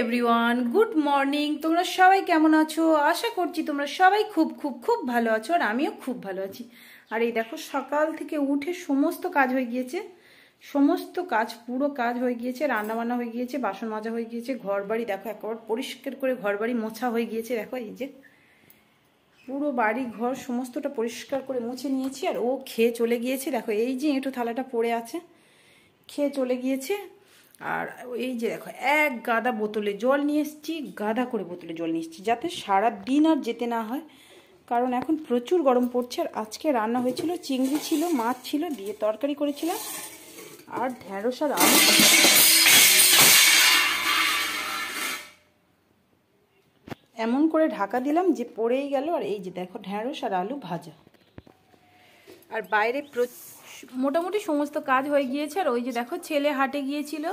everyone good morning তোমরা সবাই কেমন আছো আশা করছি তোমরা সবাই খুব খুব খুব ভালো আছো আর আমিও খুব ভালো আছি আর এই দেখো সকাল থেকে উঠে সমস্ত কাজ হয়ে গিয়েছে সমস্ত কাজ পুরো কাজ হয়ে গিয়েছে রান্নাবান্না হয়ে গিয়েছে বাসন মাজা হয়ে গিয়েছে ঘর বাড়ি দেখো একবার পরিষ্কার করে ঘর বাড়ি মোছা হয়ে গিয়েছে দেখো এই যে পুরো বাড়ি ঘর সমস্তটা পরিষ্কার করে মুছে নিয়েছি আর ও খেয়ে চলে গিয়েছে দেখো এই যে একটু থালাটা পড়ে আছে খেয়ে চলে গিয়েছে আর এই যে দেখো এক গাদা বোতলে জল নিয়ে এসেছি গাদা করে বোতলে জল নিয়ে এসেছি যাতে সারা দিন আর যেতে না হয় কারণ এখন প্রচুর গরম পড়ছে আর আজকে রান্না হয়েছিল চিংড়ি ছিল মাছ ছিল দিয়ে তরকারি করেছিলাম আর ঢ্যাঁড়স আর আলু এমন করে ঢাকা দিলাম যে পড়েই গেল আর এই যে দেখো ঢ্যাঁড়স আর আলু ভাজা আর বাইরে মোটামুটি সমস্ত কাজ হয়ে গিয়েছে আর ওই যে দেখো ছেলে হাটে গিয়েছিল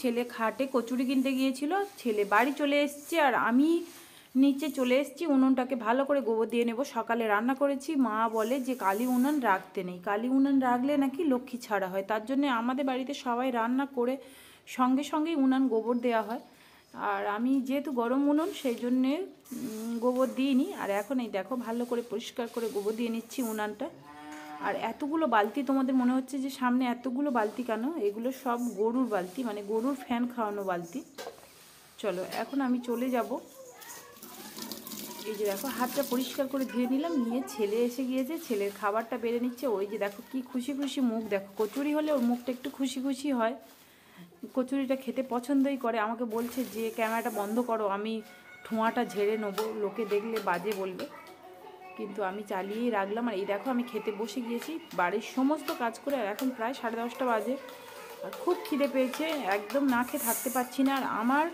ছেলে হাটে কচুরি কিনতে গিয়েছিল ছেলে বাড়ি চলে এসছে আর আমি নিচে চলে এসছি উনুনটাকে ভালো করে গোবর দিয়ে নেব সকালে রান্না করেছি মা বলে যে কালি উনুন রাখতে নেই কালি উনুন রাখলে নাকি লক্ষ্মী ছাড়া হয় তার জন্য আমাদের বাড়িতে সবাই রান্না করে সঙ্গে সঙ্গেই উনান গোবর দেওয়া হয় আর আমি যেহেতু গরম উনুন সেই জন্যে গোবর দিইনি আর এখন এই দেখো ভালো করে পরিষ্কার করে গোবর দিয়ে নিচ্ছি উনানটা আর এতগুলো বালতি তোমাদের মনে হচ্ছে যে সামনে এতগুলো বালতি কেন এগুলো সব গরুর বালতি মানে গরুর ফ্যান খাওয়ানো বালতি চলো এখন আমি চলে যাব এই যে দেখো হাতটা পরিষ্কার করে ধুয়ে নিলাম নিয়ে ছেলে এসে গিয়েছে ছেলের খাবারটা বেড়ে নিচ্ছে ওই যে দেখো কি খুশি খুশি মুখ দেখো কচুরি হলে ওর মুখটা একটু খুশি খুশি হয় কচুরিটা খেতে পছন্দই করে আমাকে বলছে যে ক্যামেরাটা বন্ধ করো আমি ঠোঁয়াটা ঝেড়ে নেবো লোকে দেখলে বাজে বলবে কিন্তু আমি চালিয়েই রাখলাম আর এই দেখো আমি খেতে বসে গিয়েছি বাড়ির সমস্ত কাজ করে আর এখন প্রায় সাড়ে দশটা বাজে আর খুব খিদে পেয়েছে একদম না খেয়ে থাকতে পারছি না আর আমার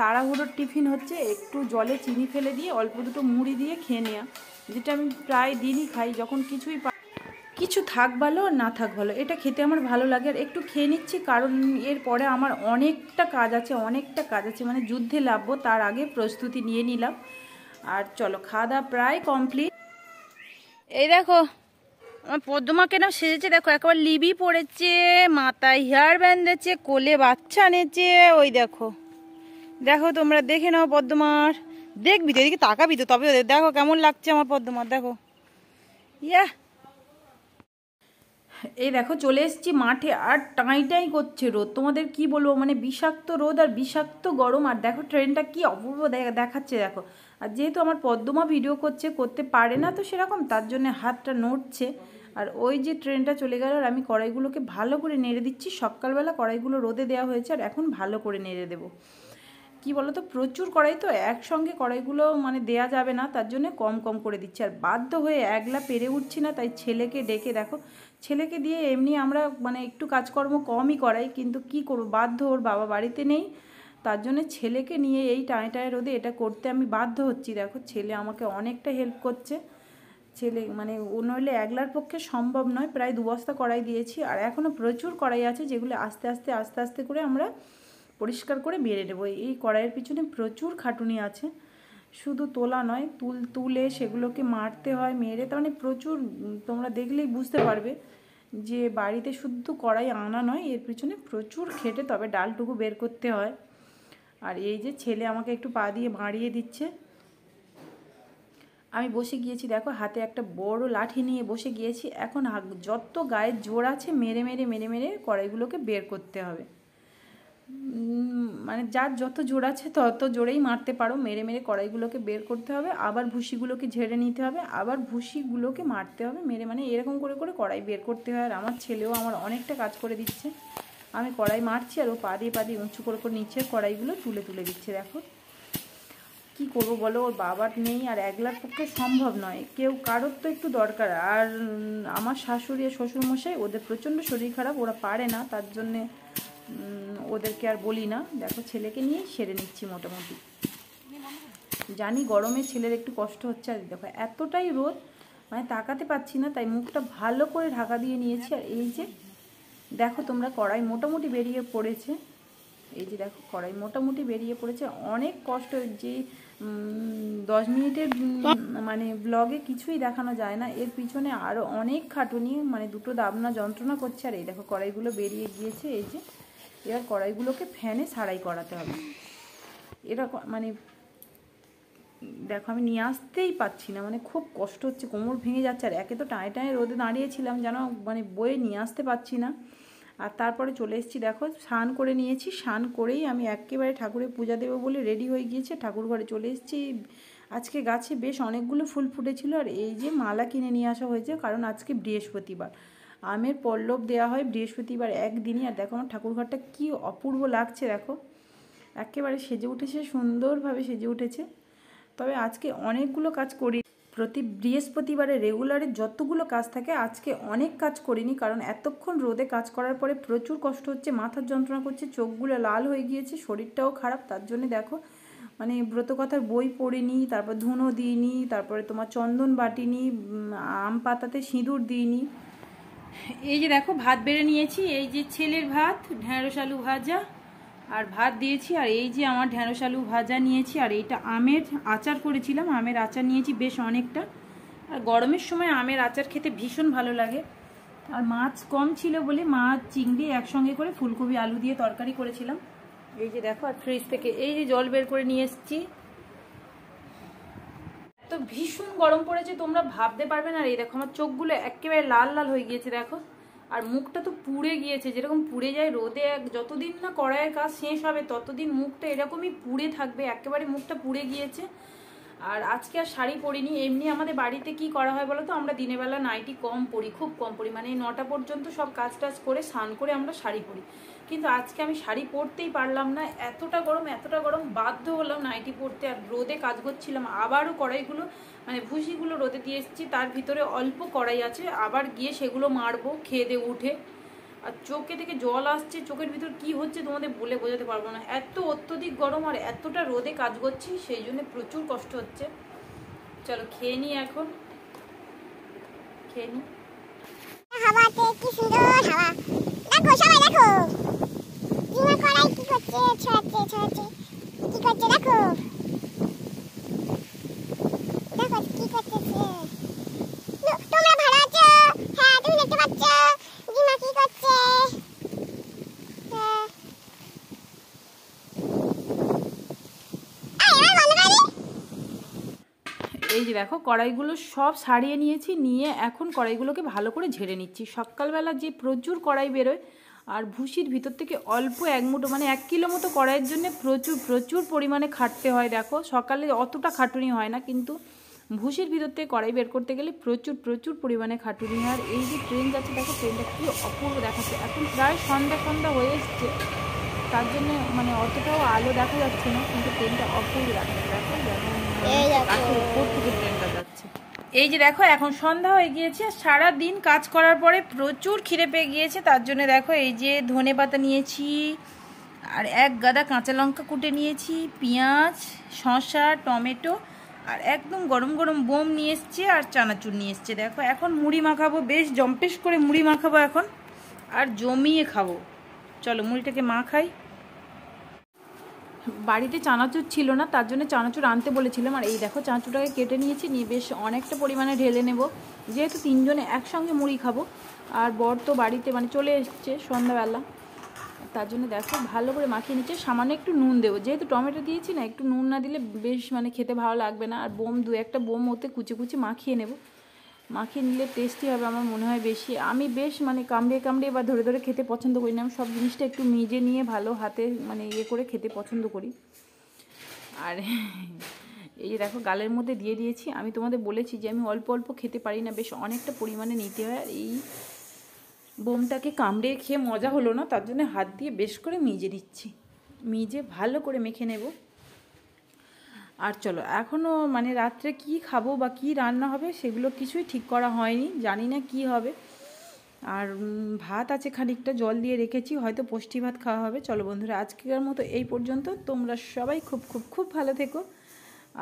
তাড়াহুড়োর টিফিন হচ্ছে একটু জলে চিনি ফেলে দিয়ে অল্প দুটো মুড়ি দিয়ে খেয়ে নেওয়া যেটা আমি প্রায় দিনই খাই যখন কিছুই কিছু থাক ভালো আর না থাক ভালো এটা খেতে আমার ভালো লাগে আর একটু খেয়ে নিচ্ছি কারণ এর পরে আমার অনেকটা কাজ আছে অনেকটা কাজ আছে মানে যুদ্ধে লাভবো তার আগে প্রস্তুতি নিয়ে নিলাম আর চলো খাওয়া দাওয়া প্রায় কমপ্লিট এই দেখো আমার পদ্মমা কেন সেজেছে দেখো একবার লিবি পড়েছে মাথায় হেয়ার ব্যান্ডেছে কোলে বাচ্চা আনেছে ওই দেখো দেখো তোমরা দেখে নাও পদ্মমার দেখবি তো এদিকে তাকাবি তো তবে দেখো কেমন লাগছে আমার পদ্মমার দেখো ইয়া এই দেখো চলে এসছি মাঠে আর টাই করছে রোদ তোমাদের কি বলবো মানে বিষাক্ত রোদ আর বিষাক্ত গরম আর দেখো ট্রেনটা কি অপূর্ব দেখাচ্ছে দেখো আর যেহেতু আমার পদ্মমা ভিডিও করছে করতে পারে না তো সেরকম তার জন্য হাতটা নড়ছে আর ওই যে ট্রেনটা চলে গেল আর আমি কড়াইগুলোকে ভালো করে নেড়ে দিচ্ছি সকালবেলা কড়াইগুলো রোদে দেওয়া হয়েছে আর এখন ভালো করে নেড়ে দেবো কি বলতো প্রচুর কড়াই তো একসঙ্গে কড়াইগুলো মানে দেয়া যাবে না তার জন্য কম কম করে দিচ্ছে আর বাধ্য হয়ে একলা পেরে উঠছি না তাই ছেলেকে ডেকে দেখো ছেলেকে দিয়ে এমনি আমরা মানে একটু কাজকর্ম কমই করাই কিন্তু কি করব বাধ্য ওর বাবা বাড়িতে নেই তার জন্য ছেলেকে নিয়ে এই টানে টানে রোদে এটা করতে আমি বাধ্য হচ্ছি দেখো ছেলে আমাকে অনেকটা হেল্প করছে ছেলে মানে ও নইলে একলার পক্ষে সম্ভব নয় প্রায় দু বস্তা কড়াই দিয়েছি আর এখনও প্রচুর কড়াই আছে যেগুলো আস্তে আস্তে আস্তে আস্তে করে আমরা পরিষ্কার করে বেড়ে নেবো এই কড়াইয়ের পিছনে প্রচুর খাটুনি আছে শুধু তোলা নয় তুল তুলে সেগুলোকে মারতে হয় মেরে তার মানে প্রচুর তোমরা দেখলেই বুঝতে পারবে যে বাড়িতে শুদ্ধ কড়াই আনা নয় এর পিছনে প্রচুর খেটে তবে ডালটুকু বের করতে হয় আর এই যে ছেলে আমাকে একটু পা দিয়ে ভাঁড়িয়ে দিচ্ছে আমি বসে গিয়েছি দেখো হাতে একটা বড় লাঠি নিয়ে বসে গিয়েছি এখন যত গায়ে জোর আছে মেরে মেরে মেরে মেরে কড়াইগুলোকে বের করতে হবে মানে যার যত জোর আছে তত জোরেই মারতে পারো মেরে মেরে কড়াইগুলোকে বের করতে হবে আবার ভুসিগুলোকে ঝেড়ে নিতে হবে আবার ভুসিগুলোকে মারতে হবে মেরে মানে এরকম করে করে কড়াই বের করতে হয় আর আমার ছেলেও আমার অনেকটা কাজ করে দিচ্ছে আমি কড়াই মারছি আর ও পা দিয়ে পা দিয়ে উঁচু করে করে নিচ্ছে কড়াইগুলো তুলে তুলে দিচ্ছে দেখো কি করবো বলো ওর বাবার নেই আর একলার পক্ষে সম্ভব নয় কেউ কারোর তো একটু দরকার আর আমার শাশুড়ি আর শ্বশুরমশাই ওদের প্রচণ্ড শরীর খারাপ ওরা পারে না তার জন্যে ওদেরকে আর বলি না দেখো ছেলেকে নিয়ে সেরে নিচ্ছি মোটামুটি জানি গরমে ছেলের একটু কষ্ট হচ্ছে আর দেখো এতটাই রোদ মানে তাকাতে পাচ্ছি না তাই মুখটা ভালো করে ঢাকা দিয়ে নিয়েছি আর এই যে দেখো তোমরা কড়াই মোটামুটি বেরিয়ে পড়েছে এই যে দেখো কড়াই মোটামুটি বেরিয়ে পড়েছে অনেক কষ্ট যে দশ মিনিটের মানে ব্লগে কিছুই দেখানো যায় না এর পিছনে আরও অনেক খাটুনি মানে দুটো দাবনা যন্ত্রণা করছে আর এই দেখো কড়াইগুলো বেরিয়ে গিয়েছে এই যে এবার কড়াইগুলোকে ফ্যানে সারাই করাতে হবে এরা মানে দেখো আমি নিয়ে আসতেই পাচ্ছি না মানে খুব কষ্ট হচ্ছে কোমর ভেঙে যাচ্ছে আর একে তো টাঁয়ে টাঁয়ে রোদে দাঁড়িয়েছিলাম যেন মানে বয়ে নিয়ে আসতে পাচ্ছি না আর তারপরে চলে এসেছি দেখো স্নান করে নিয়েছি স্নান করেই আমি একেবারে ঠাকুরের পূজা দেবো বলে রেডি হয়ে গিয়েছে ঠাকুর ঘরে চলে এসেছি আজকে গাছে বেশ অনেকগুলো ফুল ফুটেছিল আর এই যে মালা কিনে নিয়ে আসা হয়েছে কারণ আজকে বৃহস্পতিবার আমের পল্লব দেওয়া হয় বৃহস্পতিবার একদিনই আর দেখো আমার ঠাকুরঘরটা কি অপূর্ব লাগছে দেখো একেবারে সেজে উঠেছে সুন্দরভাবে সেজে উঠেছে তবে আজকে অনেকগুলো কাজ করি প্রতি বৃহস্পতিবারে রেগুলারে যতগুলো কাজ থাকে আজকে অনেক কাজ করিনি কারণ এতক্ষণ রোদে কাজ করার পরে প্রচুর কষ্ট হচ্ছে মাথার যন্ত্রণা করছে চোখগুলো লাল হয়ে গিয়েছে শরীরটাও খারাপ তার জন্য দেখো মানে ব্রতকথার বই পড়িনি তারপর ধুনো দিইনি তারপরে তোমার চন্দন বাটিনি আম পাতাতে সিঁদুর দিইনি এই যে দেখো ভাত বেড়ে নিয়েছি এই যে ছেলের ভাত ঢ্যাঁড়স আলু ভাজা আর ভাত দিয়েছি আর এই যে আমার ঢ্যাঁড়স আলু ভাজা নিয়েছি আর এইটা আমের আচার করেছিলাম আমের আচার নিয়েছি বেশ অনেকটা আর গরমের সময় আমের আচার খেতে ভীষণ ভালো লাগে আর মাছ কম ছিল বলে মাছ চিংড়ি একসঙ্গে করে ফুলকপি আলু দিয়ে তরকারি করেছিলাম এই যে দেখো আর ফ্রিজ থেকে এই যে জল বের করে নিয়ে এসেছি তো ভীষণ গরম পড়েছে তোমরা ভাবতে পারবে না এই দেখো আমার চোখগুলো একেবারে লাল লাল হয়ে গিয়েছে দেখো আর মুখটা তো পুড়ে গিয়েছে যেরকম পুড়ে যায় রোদে এক যতদিন না কড়াইয়ের কাজ শেষ হবে ততদিন মুখটা এরকমই পুড়ে থাকবে একেবারে মুখটা পুড়ে গিয়েছে আর আজকে আর শাড়ি পরিনি এমনি আমাদের বাড়িতে কি করা হয় বলো তো আমরা দিনের বেলা নাইটি কম পরি খুব কম পরি মানে নটা পর্যন্ত সব কাজ টাজ করে স্নান করে আমরা শাড়ি পরি কিন্তু আজকে আমি শাড়ি পরতেই পারলাম না এতটা গরম এতটা গরম বাধ্য হলাম নাইটি পরতে আর রোদে কাজ করছিলাম আবারও কড়াইগুলো মানে ভুসিগুলো রোদে দিয়ে এসেছি তার ভিতরে অল্প কড়াই আছে আবার গিয়ে সেগুলো মারবো খেয়ে দিয়ে উঠে আর চোখে থেকে জল আসছে চোখের ভিতর কি হচ্ছে তোমাদের বলে বোঝাতে পারবো না এত অত্যধিক গরম আর এতটা রোদে কাজ করছি সেই জন্য প্রচুর কষ্ট হচ্ছে চলো খেয়ে নিই এখন খেয়ে নিই সুন্দর দেখো দেখো কড়াইগুলো সব সারিয়ে নিয়েছি নিয়ে এখন কড়াইগুলোকে ভালো করে ঝেড়ে নিচ্ছি সকালবেলা যে প্রচুর কড়াই বেরোয় আর ভুসির ভিতর থেকে অল্প এক মুঠো মানে এক কিলো মতো কড়াইয়ের জন্য প্রচুর প্রচুর পরিমাণে খাটতে হয় দেখো সকালে অতটা খাটুনি হয় না কিন্তু ভুসির ভিতর থেকে কড়াই বের করতে গেলে প্রচুর প্রচুর পরিমাণে খাটুনি আর এই যে ট্রেন যাচ্ছে দেখো ট্রেনটা কী অপূর্ব দেখাচ্ছে এখন প্রায় সন্ধ্যা সন্ধ্যা হয়ে এসছে তার জন্য মানে অতটাও আলো দেখা যাচ্ছে না কিন্তু ট্রেনটা অপূর্ব দেখাচ্ছে দেখো যেমন এই যে দেখো এখন সন্ধ্যা হয়ে গিয়েছে সারা দিন কাজ করার পরে প্রচুর খিরে পেয়ে গিয়েছে তার জন্য দেখো এই যে ধনে পাতা নিয়েছি আর এক গাদা কাঁচা লঙ্কা কুটে নিয়েছি পেঁয়াজ শসা টমেটো আর একদম গরম গরম বোম নিয়ে এসছে আর চানাচুর নিয়ে এসছে দেখো এখন মুড়ি মাখাবো বেশ জম্পেশ করে মুড়ি মাখাবো এখন আর জমিয়ে খাবো চলো মুড়িটাকে মাখাই বাড়িতে চানাচুর ছিল না তার জন্য চানাচুর আনতে বলেছিলাম আর এই দেখো চানাচুরটাকে কেটে নিয়েছি নিয়ে বেশ অনেকটা পরিমাণে ঢেলে নেব যেহেতু তিনজনে একসঙ্গে মুড়ি খাবো আর বর তো বাড়িতে মানে চলে এসছে সন্ধ্যাবেলা তার জন্য দেখো ভালো করে মাখিয়ে নিচ্ছে সামান্য একটু নুন দেবো যেহেতু টমেটো দিয়েছি না একটু নুন না দিলে বেশ মানে খেতে ভালো লাগবে না আর বোম দু একটা বোম ওতে কুচি কুচি মাখিয়ে নেবো মাখিয়ে নিলে টেস্টি হবে আমার মনে হয় বেশি আমি বেশ মানে কামড়ে কামড়ে বা ধরে ধরে খেতে পছন্দ করি না আমি সব জিনিসটা একটু মিজে নিয়ে ভালো হাতে মানে ইয়ে করে খেতে পছন্দ করি আর এই দেখো গালের মধ্যে দিয়ে দিয়েছি আমি তোমাদের বলেছি যে আমি অল্প অল্প খেতে পারি না বেশ অনেকটা পরিমাণে নিতে হয় আর এই বোমটাকে কামড়ে খেয়ে মজা হলো না তার জন্য হাত দিয়ে বেশ করে মিজে দিচ্ছি মিজে ভালো করে মেখে নেবো আর চলো এখনও মানে রাত্রে কি খাবো বা কি রান্না হবে সেগুলো কিছুই ঠিক করা হয়নি জানি না কি হবে আর ভাত আছে খানিকটা জল দিয়ে রেখেছি হয়তো পুষ্টি ভাত খাওয়া হবে চলো বন্ধুরা আজকের মতো এই পর্যন্ত তোমরা সবাই খুব খুব খুব ভালো থেকো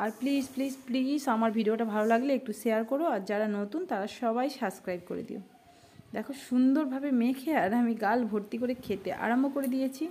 আর প্লিজ প্লিজ প্লিজ আমার ভিডিওটা ভালো লাগলে একটু শেয়ার করো আর যারা নতুন তারা সবাই সাবস্ক্রাইব করে দিও দেখো সুন্দরভাবে মেখে আর আমি গাল ভর্তি করে খেতে আরম্ভ করে দিয়েছি